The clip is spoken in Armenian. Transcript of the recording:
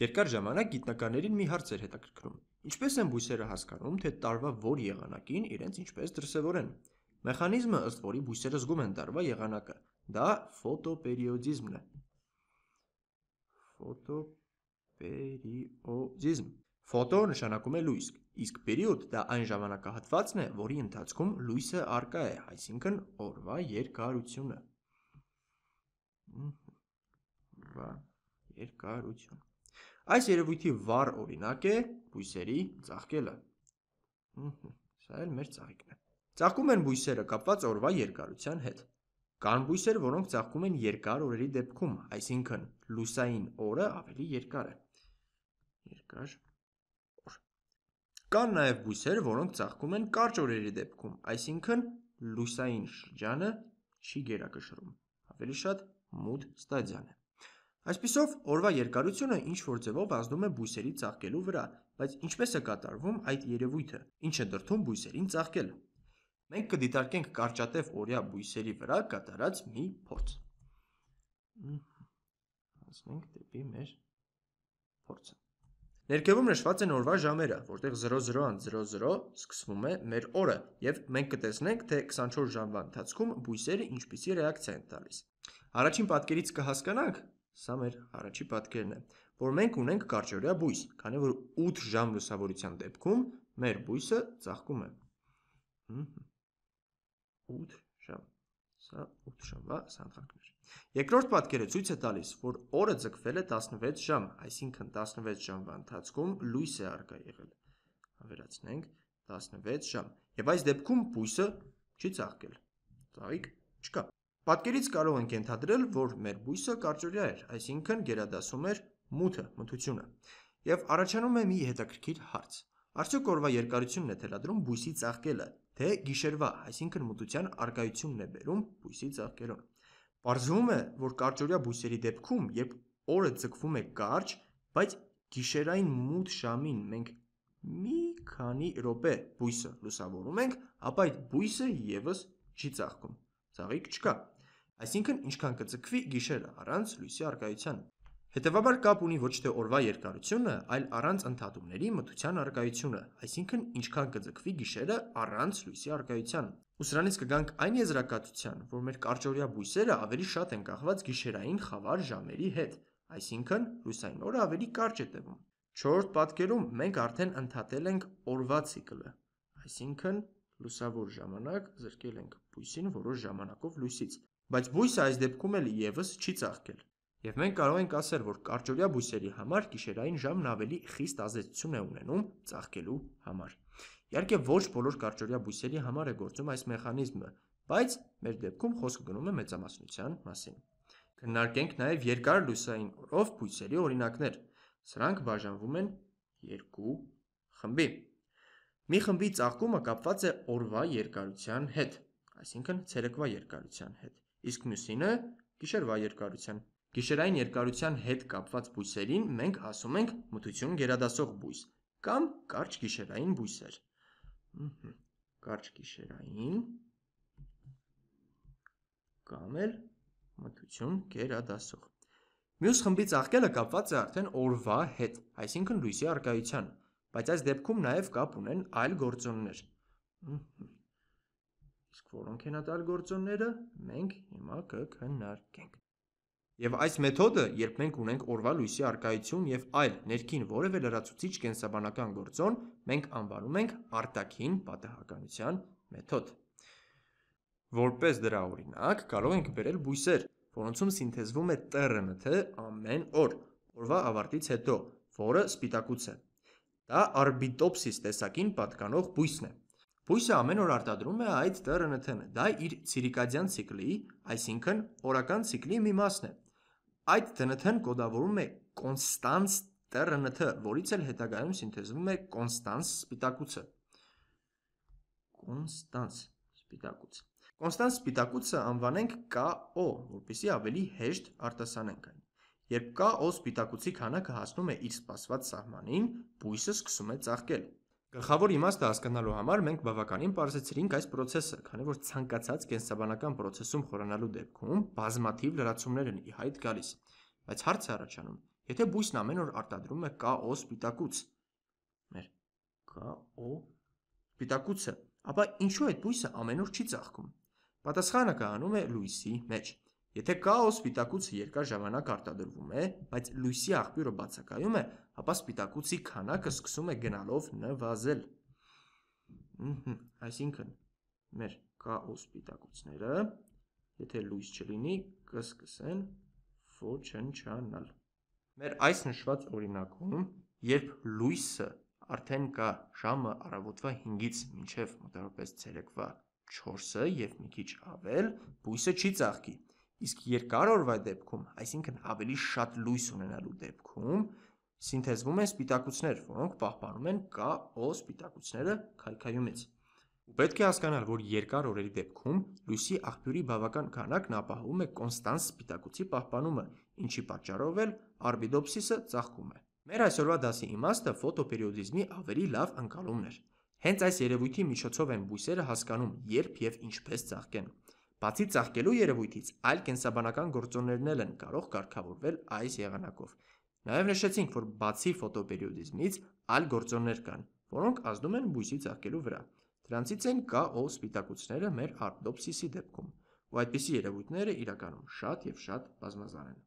Երկար ժամանակ գիտնականներին մի հարց էր հետաքրքրում. ինչպես են բույսերը հասկանում, թե տարվա որ եղանակին իրենց ինչպես դրսևորեն։ Մեխանիզմը ըստ որի բույսերը զգում են տարվա եղանակը, դա ֆոտոպերիոդիզմն է։ Ֆոտոպերիոդիզմ Ֆոտո նշանակում է լույս, իսկ պերիոդ դա այն ժամանակահատվածն է, որի ընթացքում լույսը արկա է, այսինքն օրվա երկարությունը։ Օրվա երկարություն։ Այս երևույթի վառ օրինակ է բույսերի ծաղկելը։ Սա էլ մեր ծաղիկն է։ Ծաղկում են բույսերը կապված օրվա երկարության հետ։ Կան բույսեր, որոնք ծաղկում են երկար օրերի դեպքում, այսինքն լուսային օրը ավելի երկար է։ Երկար օր։ Կան նաև բույսեր, որոնք ծաղկում են կարճ օրերի դեպքում, այսինքն լուսային շրջանը չի գերակշռում։ Ավելի շատ մութ ստադիան է։ Այսպիսով, օրվա երկարությունը ինչ որ ձևով ազդում է բույսերի ծաղկելու վրա, բայց ինչպես է կատարվում այդ երևույթը, ինչ է դրդում բույսերին ծաղկել։ Մենք կդիտարկենք կարճատև օրյա բույսերի վրա կատարած մի փորձ։ Հասնենք դեպի մեր փորձը։ Ներքևում նշված են օրվա ժամերը, որտեղ 00:00 սկսվում է մեր օրը, եւ մենք կտեսնենք, թե 24 ժամվա ընթացքում բույսերը ինչպիսի ռեակցիա են տալիս։ Առաջին պատկերից կհասկանանք, Սա մեր առաջի պատկերն է, որ մենք ունենք կարճօրյա բույս, քանի որ 8 ժամ լուսավորության դեպքում մեր բույսը ծաղկում է։ 8 ժամ։ Սա 8 ժամվա սանդղակն էր։ Երկրորդ պատկերը ցույց է տալիս, որ օրը ձգվել է 16 ժամ, այսինքն 16 ժամվա ընթացքում լույս է արկա եղել։ Հավերացնենք 16 ժամ։ Եվ այս դեպքում բույսը չի ծաղկել։ Ծաղիկ չկա։ Պատկերից կարող ենք ենթադրել, որ մեր բույսը կարճորյա էր, այսինքն գերադասում էր մութը, մթությունը։ Եվ առաջանում է մի հետաքրքիր հարց. Արդյոք օրվա երկարությունն է թելադրում բույսի ծաղկելը, թե գիշերվա, այսինքն մթության արկայությունն է բերում բույսի ծաղկերուն։ Պարզվում է, որ կարճօրյա բույսերի դեպքում, երբ օրը ձգվում է կարճ, բայց գիշերային մութ ժամին մենք մի քանի րոպե բույսը լուսավորում ենք, ապա այդ բույսը եւս չի ծաղկում։ Ծաղիկ չկա։ Այսինքն, ինչքան կծկվի գիշերը առանց լույսի առկայության։ Հետևաբար կապ ունի ոչ թե օրվա երկարությունը, այլ առանց ընդհատումների մթության առկայությունը, այսինքն ինչքան կձգվի գիշերը առանց լույսի առկայության։ Ու սրանից կգանք այն եզրակացության, որ մեր կարճօրյա բույսերը ավելի շատ են կախված գիշերային խավար ժամերի հետ, այսինքն լուսային օրը ավելի կարճ է տևում։ 4 պատկերում մենք արդեն ընդհատել ենք օրվա ցիկլը, այսինքն լուսավոր ժամանակ զրկել ենք բույսին որոշ ժամանակով լույսից, Բայց բույսը այս դեպքում էլ ևս չի ծաղկել։ Եվ մենք կարող ենք ասել, որ կարճօրյա բույսերի համար գիշերային ժամն ավելի խիստ ազդեցություն է ունենում ծաղկելու համար։ Իհարկե ոչ բոլոր կարճօրյա բույսերի համար է գործում այս մեխանիզմը, բայց մեր դեպքում խոսքը գնում է մեծամասնության մասին։ Քննարկենք նաև երկար լուսային օրով բույսերի օրինակներ։ Սրանք բաժանվում են երկու խմբի։ Մի խմբի ծաղկումը կապված է օրվա երկարության հետ, այսինքն ցերեկվա երկարության հետ իսկ մյուսինը գիշերվա երկարության։ Գիշերային երկարության հետ կապված բույսերին մենք ասում ենք մթություն գերադասող բույս կամ կարճ գիշերային բույսեր։ Կարճ գիշերային կամ էլ մթություն գերադասող։ Մյուս խմբից աղկելը կապված է արդեն օրվա հետ, այսինքն լույսի արկայության, բայց այս դեպքում նաև կապ ունեն այլ գործոններ որոնք են ատար գործոնները, մենք հիմա կքննարկենք։ Եվ այս մեթոդը, երբ մենք ունենք օրվա լույսի արկայություն եւ այլ ներքին որևէ լրացուցիչ կենսաբանական գործոն, մենք անվանում ենք արտաքին պատահականության մեթոդ։ Որպես դրա օրինակ, կարող ենք բերել բույսեր, որոնցում սինթեզվում է TRNT ամեն օր, օրվա ավարտից հետո, որը սպիտակուց է։ Դա արբիտոպսիս տեսակին պատկանող բույսն է։ Բույսը ամեն օր արտադրում է այդ տրն-ը։ Դա իր ցիրկադյան ցիկլի, այսինքն օրական ցիկլի մի մասն է։ Այդ ԴՆԹ-ն կոդավորում է կոնստանս տրն-ը, որից էլ հետագայում սինթեզվում է կոնստանս սպիտակուցը։ Կոնստանս սպիտակուց։ Կոնստանս սպիտակուցը անվանենք KO, որպեսզի ավելի հեշտ արտասանենք այն։ Երբ KO սպիտակուցի քանակը հասնում է իր սպասված սահմանին, բույսը սկսում է ծաղկել։ Գլխավոր իմաստը հասկանալու համար մենք բավականին բարձեցրինք այս process-ը, քանի որ ցանկացած կենսաբանական process-ում խորանալու դեպքում բազմաթիվ լրացումներ են ի հայտ գալիս։ Բայց հարցը առաջանում. եթե բույսն ամեն օր արտադրում է KO սպիտակուց, մեր KO սպիտակուցը, ապա ինչու այդ բույսը ամեն օր չի ծաղկում։ Պատասխանը կանում է լույսի մեջ։ Եթե կաո սպիտակուցը երկար ժամանակ արտադրվում է, բայց լույսի աղբյուրը բացակայում է, ապա սպիտակուցի քանակը սկսում է գնալով նվազել։ Այսինքն, մեր կաո սպիտակուցները, եթե լույս չլինի, կսկսեն ոչնչանալ։ Մեր այս նշված օրինակում, երբ լույսը արդեն կա ժամը առավոտվա 5-ից մինչև մոտավորապես ցերեկվա 4-ը եւ մի քիչ ավել, բույսը չի ծաղկի Իսկ երկար օրվա դեպքում, այսինքն ավելի շատ լույս ունենալու դեպքում, սինթեզվում են սպիտակուցներ, որոնք պահպանում են K-O սպիտակուցները քայքայումից։ Ու պետք է հասկանալ, որ երկար օրերի դեպքում լույսի աղբյուրի բավական քանակն ապահովում է կոնստանտ սպիտակուցի պահպանումը, ինչի պատճառով էլ արբիդոպսիսը ծաղկում է։ Մեր այսօրվա դասի իմաստը ֆոտոպերիոդիզմի ավելի լավ ընկալումն էր։ Հենց այս երևույթի միջոցով են բույսերը հասկանում, երբ եւ ինչպես ծաղկեն։ Բացի ծաղկելու երևույթից, այլ կենսաբանական գործոններն էլ են կարող կարգավորվել այս եղանակով։ Նաև նշեցինք, որ բացի ֆոտոպերիոդիզմից, այլ գործոններ կան, որոնք ազդում են բույսի ծաղկելու վրա։ Դրանցից են կա օ սպիտակուցները մեր արտոպսիսի դեպքում, ու այդպիսի երևույթները իրականում շատ եւ շատ բազմազան են։